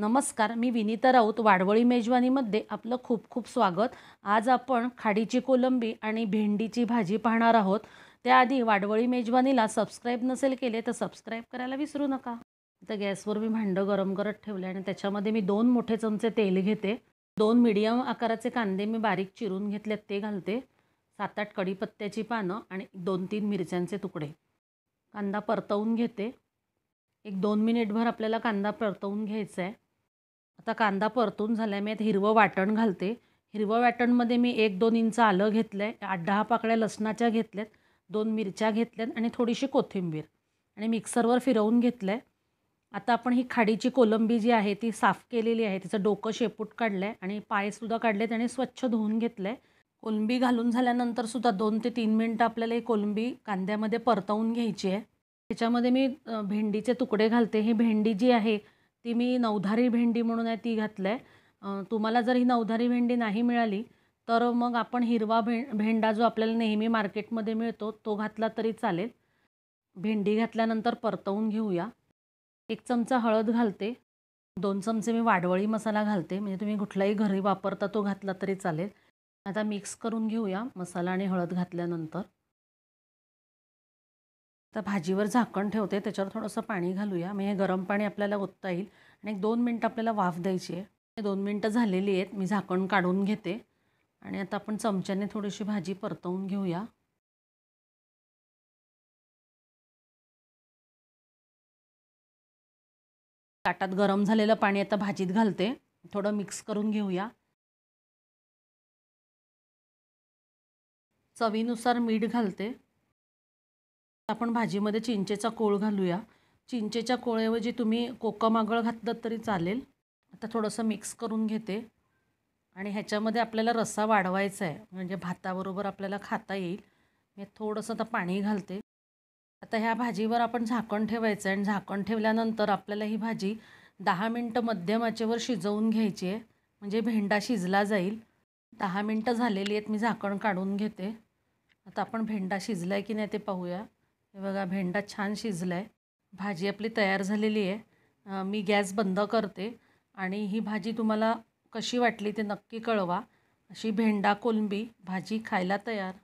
नमस्कार मी विनीता राऊत वाडवळी मेजवानीमध्ये आपलं खूप खूप स्वागत आज आपण खाडीची कोलंबी आणि भेंडीची भाजी पाहणार आहोत त्याआधी वाडवळी मेजवानीला सबस्क्राईब नसेल केले तर सबस्क्राईब करायला विसरू नका तर गॅसवर मी भांडं गरम करत ठेवले आणि त्याच्यामध्ये मी दोन मोठे चमचे तेल घेते दोन मिडियम आकाराचे कांदे मी बारीक चिरून घेतलेत ते घालते सात आठ कढीपत्त्याची पानं आणि दोन तीन मिरच्यांचे तुकडे कांदा परतवून घेते एक दोन मिनिटभर आपल्याला कांदा परतवून घ्यायचा आहे आता कांदा परतून झाला आहे मी आता हिरवं वाटण घालते हिरवं वाटणमध्ये मी एक दोन इंच आलं घेतलं आहे आठ दहा पाकळ्या लसणाच्या घेतल्यात दोन मिरच्या घेतल्यात आणि थोडीशी कोथिंबीर आणि मिक्सरवर फिरवून घेतलं आहे आता आपण ही खाडीची कोलंबी जी आहे ती साफ केलेली आहे तिचं डोकं शेपूट काढलं आहे आणि पायसुद्धा काढलेत आणि स्वच्छ धुवून घेतलं आहे कोलंबी घालून झाल्यानंतर सुद्धा दोन ते तीन मिनटं आपल्याला ही कोलंबी कांद्यामध्ये परतवून घ्यायची आहे त्याच्यामध्ये मी भेंडीचे तुकडे घालते ही भेंडी जी आहे ती मी नवधारी भेंडी म्हणून आहे ती घातलं आहे तुम्हाला जर ही नवधारी भेंडी नाही मिळाली तर मग आपण हिरवा भे भेंडा जो आपल्याला नेहमी मार्केटमध्ये मिळतो तो घातला तरी चालेल भेंडी घातल्यानंतर परतवून घेऊया एक चमचा हळद घालते दोन चमचे मी वाडवळी मसाला घालते म्हणजे तुम्ही कुठलाही घरी वापरता तो घातला तरी चालेल आता मिक्स करून घेऊया मसाला आणि हळद घातल्यानंतर तर भाजीवर झाकण ठेवते त्याच्यावर थोडंसं पाणी घालूया मी हे गरम पाणी आपल्याला ओतता येईल आणि एक दोन मिनटं आपल्याला वाफ द्यायची आहे दोन मिनटं झालेली आहेत मी झाकण काढून घेते आणि आता आपण चमच्याने थोडीशी भाजी परतवून घेऊया ताटात गरम झालेलं पाणी आता भाजीत घालते थोडं मिक्स करून घेऊया चवीनुसार मीठ घालते आपण भाजीमध्ये चिंचेचा कोळ घालूया चिंचेच्या कोळ्याऐवजी तुम्ही कोकमागळ घातलं तरी चालेल आता थोडंसं मिक्स करून घेते आणि ह्याच्यामध्ये आपल्याला रस्सा वाढवायचा आहे म्हणजे भाताबरोबर आपल्याला खाता येईल मी थोडंसं आता पाणी घालते आता ह्या भाजीवर आपण झाकण ठेवायचं आहे आणि झाकण ठेवल्यानंतर आपल्याला ही भाजी दहा मिनटं मध्यम आचेवर शिजवून घ्यायची आहे म्हणजे भेंडा शिजला जाईल दहा मिनटं झालेली आहेत मी झाकण काढून घेते आता आपण भेंडा शिजला की नाही ते पाहूया हे बघा भेंडा छान शिजला आहे भाजी आपली तयार झालेली आहे मी गॅस बंद करते आणि ही भाजी तुम्हाला कशी वाटली ते नक्की कळवा अशी भेंडा कोलंबी भाजी खायला तयार